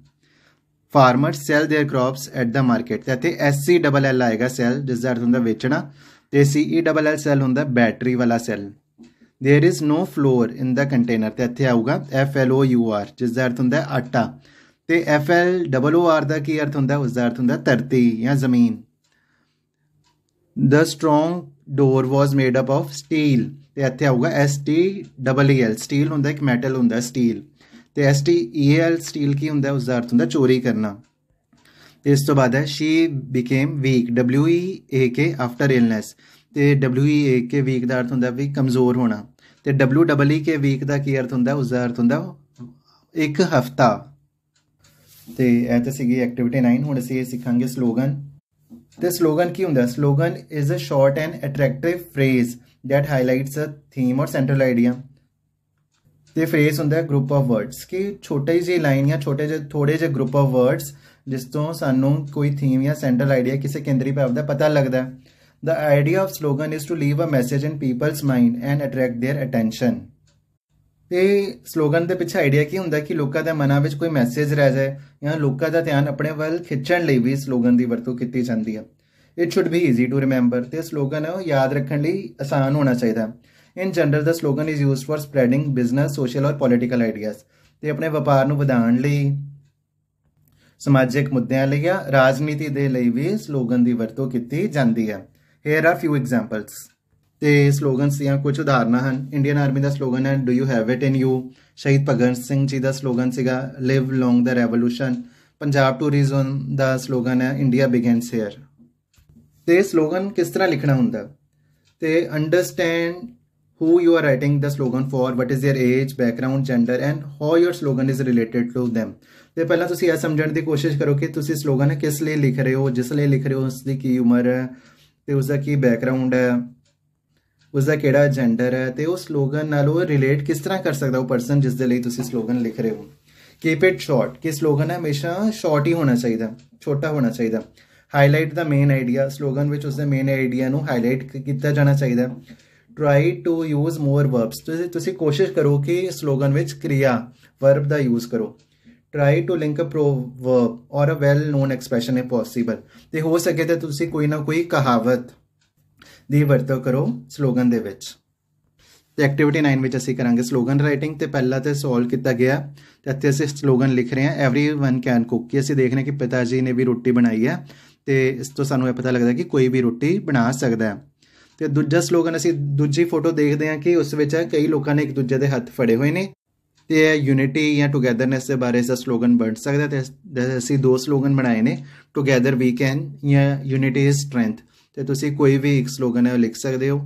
[SPEAKER 1] farmers sell their crops at the market ਤੇ ਇੱਥੇ ਐਸ ਸੀ ਡਬਲ ਐਲ ਆਏਗਾ ਸੈਲ ਜਿਸ ਦਾ ਅਰਥ ਹੁੰਦਾ ਵੇਚਣਾ ਤੇ ਸੀਈ ਡਬਲ ਐਲ ਹੁੰਦਾ ਬੈਟਰੀ ਵਾਲਾ cell there is no flour in the container ਤੇ ਇੱਥੇ ਆਊਗਾ F L O U R ਜਿਸ ਦਾ ਅਰਥ ਹੁੰਦਾ ਆਟਾ ਤੇ F L double O R ਦਾ ਕੀ ਅਰਥ ਹੁੰਦਾ ਉਸ ਦਾ ਅਰਥ ਹੁੰਦਾ ਧਰਤੀ ਜਾਂ ਜ਼ਮੀਨ ਦਾ strong door was made up of steel ਤੇ ਇੱਥੇ ਆਊਗਾ S T double E L steel ਹੁੰਦਾ ਇੱਕ ਮੈਟਲ ਹੁੰਦਾ ਸਟੀਲ ਤੇ S T E L steel ਕੀ ਹੁੰਦਾ ਉਸ ਦਾ ਅਰਥ ਹੁੰਦਾ ਚੋਰੀ ਕਰਨਾ ਇਸ ਤੋਂ ਬਾਅਦ ਹੈ she became weak W E A K after illness ਤੇ W E A K weak ਦਾ ਅਰਥ ਹੁੰਦਾ ਵੀ ਕਮਜ਼ੋਰ ਹੋਣਾ ਤੇ W double E K weak ਦਾ ਕੀ ਅਰਥ ਹੁੰਦਾ ਉਸ ਦਾ ਅਰਥ ਹੁੰਦਾ ਇੱਕ ਹਫਤਾ ਤੇ ਇਹ ਤਾਂ ਸੀਗੀ ਐਕਟੀਵਿਟੀ 9 ਹੁਣ ਅਸੀਂ ਇਹ ਸਿੱਖਾਂਗੇ ਸਲੋਗਨ ਤੇ ਸਲੋਗਨ ਕੀ ਹੁੰਦਾ slogan is a short and attractive phrase that highlights a theme or central idea ਤੇ ਫਰੇਜ਼ ਹੁੰਦਾ ਗਰੁੱਪ ਆਫ ਵਰਡਸ ਕਿ ਛੋਟੇ ਜਿਹੇ ਲਾਈਨ ਜਾਂ ਛੋਟੇ ਜਿਹੇ ਥੋੜੇ ਜਿਹੇ ਗਰੁੱਪ ਆਫ ਵਰਡਸ ਜਿਸ ਤੋਂ ਸਾਨੂੰ ਕੋਈ ਥੀਮ ਜਾਂ ਸੈਂਟਰਲ ਆਈਡੀਆ ਕਿਸੇ ਕੇਂਦਰੀ ਭਾਵ ਦਾ ਪਤਾ ਲੱਗਦਾ the idea of slogan is to leave a message in people's mind and attract their attention ਤੇ ਸਲੋਗਨ ਦੇ ਪਿੱਛੇ ਆਈਡੀਆ ਕੀ ਹੁੰਦਾ ਕਿ ਲੋਕਾਂ ਦੇ ਮਨਾਂ ਵਿੱਚ ਕੋਈ ਮੈਸੇਜ ਰਹਿ ਜਾਏ ਜਾਂ ਲੋਕਾਂ ਦਾ ਧਿਆਨ ਆਪਣੇ ਵੱਲ ਖਿੱਚਣ ਲਈ ਵੀ ਸਲੋਗਨ ਦੀ ਵਰਤੋਂ ਕੀਤੀ ਜਾਂਦੀ ਹੈ it should be easy to remember ਤੇ ਸਲੋਗਨ ਹੈ ਉਹ ਯਾਦ ਰੱਖਣ ਲਈ ਆਸਾਨ ਹੋਣਾ ਚਾਹੀਦਾ in general the slogan is used for spreading business social or political ideas ਤੇ ਆਪਣੇ ਵਪਾਰ ਨੂੰ ਵਧਾਉਣ ਲਈ ਸਮਾਜਿਕ ਮੁੱਦਿਆਂ ਲਈ ਰਾਜਨੀਤੀ ਦੇ ਲਈ ਵੀ ਸਲੋਗਨ ਦੀ ਵਰਤੋਂ ਕੀਤੀ ਜਾਂਦੀ ਹੈ ਹੇਅਰ ਆ ਫਿਊ ਐਗਜ਼ਾਮਪਲਸ ਤੇ ਸਲੋਗਨਸ ਦੀਆਂ ਕੁਝ ਉਦਾਹਰਨਾਂ ਹਨ ਇੰਡੀਅਨ ਆਰਮੀ ਦਾ ਸਲੋਗਨ ਹੈ do you have it in you ਸ਼ਹੀਦ ਭਗਤ ਸਿੰਘ ਜੀ ਦਾ ਸਲੋਗਨ ਸੀਗਾ live long the revolution Punjab tourism ਦਾ ਸਲੋਗਨ ਹੈ ਇੰਡੀਆ ਬਿਗਨਸ ਹੇਅਰ ਤੇ ਸਲੋਗਨ ਕਿਸ ਤਰ੍ਹਾਂ ਲਿਖਣਾ ਹੁੰਦਾ ਤੇ understand who you are writing the slogan for what is your age background gender and how your slogan is related to them ਤੇ ਪਹਿਲਾਂ ਤੁਸੀਂ ਇਹ ਸਮਝਣ ਦੀ ਕੋਸ਼ਿਸ਼ ਕਰੋ ਕਿ ਤੁਸੀਂ ਸਲੋਗਨ ਕਿਸ ਲਈ ਲਿਖ ਰਹੇ ਹੋ ਜਿਸ ਲਈ ਲਿਖ ਰਹੇ ਹੋ ਉਸ ਦੀ ਕੀ ਉਮਰ ਹੈ ਤੇ ਉਸ ਦਾ ਕੀ ਬੈਕਗ੍ਰਾਉਂਡ ਹੈ ਉਸ ਦਾ ਕਿਹੜਾ ਜੈਂਡਰ ਹੈ ਤੇ ਉਹ ਸਲੋਗਨ ਨਾਲ ਉਹ ਰਿਲੇਟ ਕਿਸ ਤਰ੍ਹਾਂ ਕਰ ਸਕਦਾ ਉਹ ਪਰਸਨ ਜਿਸ ਦੇ ਲਈ ਤੁਸੀਂ ਸਲੋਗਨ ਲਿਖ ਰਹੇ ਹੋ ਕੀਪ ਇਟ ਸ਼ਾਰਟ ਕਿ ਸਲੋਗਨ ਹਮੇਸ਼ਾ ਸ਼ਾਰਟ ਹੀ ਹੋਣਾ ਚਾਹੀਦਾ ਛੋਟਾ ਹੋਣਾ ਚਾਹੀਦਾ highlight the main idea slogan ਵਿੱਚ ਉਸ ਦੇ ਮੇਨ ਆਈਡੀਆ ਨੂੰ ਹਾਈਲਾਈਟ ਕੀਤਾ ਜਾਣਾ ਚਾਹੀਦਾ try to use more verbs ਤੁਸੀਂ ਕੋਸ਼ਿਸ਼ ਕਰੋ ਕਿ ਸਲੋਗਨ ਵਿੱਚ ਕਿਰਿਆ ਵਰਬ ਦਾ ਯੂਜ਼ ਕਰੋ try to link a proverb or a well known expression if possible ਤੇ ਹੋ ਸਕੇ ਤਾਂ ਤੁਸੀਂ ਕੋਈ ਨਾ ਕੋਈ ਕਹਾਵਤ ਦੀ ਵਰਤੋਂ ਕਰੋ ਸਲੋਗਨ ਦੇ ਵਿੱਚ ਤੇ ਐਕਟੀਵਿਟੀ 9 ਵਿੱਚ ਅਸੀਂ ਕਰਾਂਗੇ ਸਲੋਗਨ ਰਾਈਟਿੰਗ ਤੇ ਪਹਿਲਾ ਤੇ ਸੋਲਵ ਕੀਤਾ ਗਿਆ ਤੇ ਇੱਥੇ ਅਸੀਂ ਸਲੋਗਨ ਲਿਖ ਰਹੇ ਹਾਂ एवरीवन ਕੈਨ ਕੁੱਕ ਕਿ ਅਸੀਂ ਦੇਖ ਰਹੇ ਕਿ ਪਿਤਾ ਜੀ ਨੇ ਵੀ ਰੋਟੀ ਬਣਾਈ ਹੈ ਤੇ ਇਸ ਤੋਂ ਸਾਨੂੰ ਇਹ ਪਤਾ ਲੱਗਦਾ ਕਿ ਕੋਈ ਵੀ ਰੋਟੀ ਬਣਾ ਸਕਦਾ ਹੈ ਤੇ ਦੂਜਾ ਸਲੋਗਨ ਅਸੀਂ ਦੂਜੀ ਫੋਟੋ ਦੇਖਦੇ ਹਾਂ ਕਿ ਉਸ ਵਿੱਚ ਕਈ ਲੋਕਾਂ ਨੇ ਇੱਕ ਦੂਜੇ ਦੇ ਹੱਥ ਫੜੇ ਹੋਏ ਨੇ ਤੇ ਯੂਨਿਟੀ ਜਾਂ ਟੁਗੇਦਰਨੈਸ ਦੇ ਬਾਰੇ ਇਸ ਸਲੋਗਨ ਬਣ ਸਕਦਾ ਤੇ ਅਸੀਂ ਦੋ ਸਲੋਗਨ ਬਣਾਏ ਨੇ ਟੁਗੇਦਰ ਵੀ ਕੈਨ ਜਾਂ ਯੂਨਿਟੀ ਇਜ਼ ਸਟਰੈਂਥ ਤੇ ਤੁਸੀਂ ਕੋਈ ਵੀ ਇੱਕ ਸਲੋਗਨ ਲਿਖ ਸਕਦੇ ਹੋ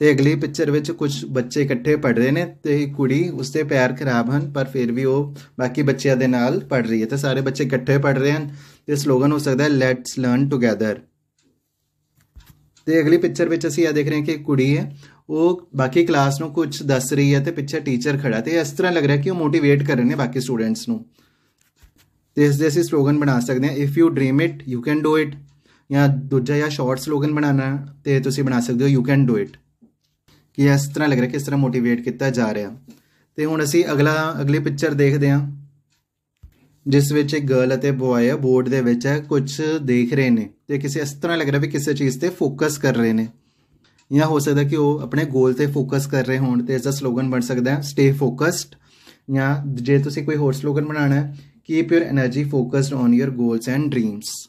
[SPEAKER 1] ਤੇ ਅਗਲੀ ਪਿਕਚਰ ਵਿੱਚ ਕੁਝ ਬੱਚੇ ਇਕੱਠੇ ਪੜ ਰਹੇ ਨੇ ਤੇ ਕੁੜੀ ਉਸਦੇ ਪੈਰ ਖਰਾਬ ਹਨ ਪਰ ਫਿਰ ਵੀ ਉਹ ਬਾਕੀ ਬੱਚਿਆਂ ਦੇ ਨਾਲ ਪੜ ਰਹੀ ਹੈ ਤੇ ਸਾਰੇ ਬੱਚੇ ਇਕੱਠੇ ਪੜ ਰਹੇ ਹਨ ਤੇ ਸਲੋਗਨ ਹੋ ਸਕਦਾ ਹੈ ਲੈਟਸ ਲਰਨ ਟੁਗੇਦਰ ਤੇ ਅਗਲੀ ਪਿਕਚਰ ਵਿੱਚ ਅਸੀਂ ਇਹ ਦੇਖ ਰਹੇ ਹਾਂ ਕਿ ਕੁੜੀ ਹੈ ਉਹ ਬਾਕੀ ਕਲਾਸ ਨੂੰ ਕੁਝ ਦੱਸ ਰਹੀ ਹੈ ਤੇ ਪਿੱਛੇ ਟੀਚਰ ਖੜਾ ਤੇ ਇਸ ਤਰ੍ਹਾਂ ਲੱਗ ਰਿਹਾ ਕਿ ਉਹ ਮੋਟੀਵੇਟ ਕਰ ਰਹੇ ਨੇ ਬਾਕੀ ਸਟੂਡੈਂਟਸ ਨੂੰ ਤੇ ਇਸ ਦੇ ਅਸੀਂ ਸਲੋਗਨ ਬਣਾ ਸਕਦੇ ਹਾਂ if you dream it you can do it ਜਾਂ ਦੂਜਾ ਜਾਂ ਸ਼ਾਰਟ ਸਲੋਗਨ ਬਣਾਣਾ ਤੇ ਤੁਸੀਂ ਬਣਾ ਸਕਦੇ ਹੋ ਯੂ ਕੈਨ ਡੂ ਇਟ ਕਿ ਇਸ ਤਰ੍ਹਾਂ ਲੱਗ ਰਿਹਾ ਕਿ ਇਸ ਤਰ੍ਹਾਂ ਮੋਟੀਵੇਟ ਕੀਤਾ ਜਾ ਰਿਹਾ ਤੇ ਹੁਣ ਅਸੀਂ ਅਗਲਾ ਅਗਲੀ ਪਿਕਚਰ ਦੇਖਦੇ ਹਾਂ ਜਿਸ ਵਿੱਚ ਇੱਕ ਗਰਲ ਅਤੇ ਬੋਏ ਬੋਰਡ ਦੇ ਵਿੱਚ ਹੈ ਕੁਝ ਦੇਖ ਰਹੇ ਨੇ ਤੇ ਕਿਸੇ ਇਸ ਤਰ੍ਹਾਂ ਲੱਗ ਰਿਹਾ ਵੀ ਕਿਸੇ ਚੀਜ਼ ਤੇ ਫੋਕਸ ਕਰ ਰਹੇ ਨੇ ਜਾਂ ਹੋ ਸਕਦਾ ਕਿ ਉਹ ਆਪਣੇ ਗੋਲ ਤੇ ਫੋਕਸ ਕਰ ਰਹੇ ਹੋਣ ਤੇ ਇਸ ਦਾ ਸਲੋਗਨ ਬਣ ਸਕਦਾ ਹੈ ਸਟੇ ਫੋਕਸਡ ਜਾਂ ਜੇ ਤੁਸੀਂ ਕੋਈ ਹੋਰ ਸਲੋਗਨ ਬਣਾਣਾ ਹੈ keep your energy focused on your goals and dreams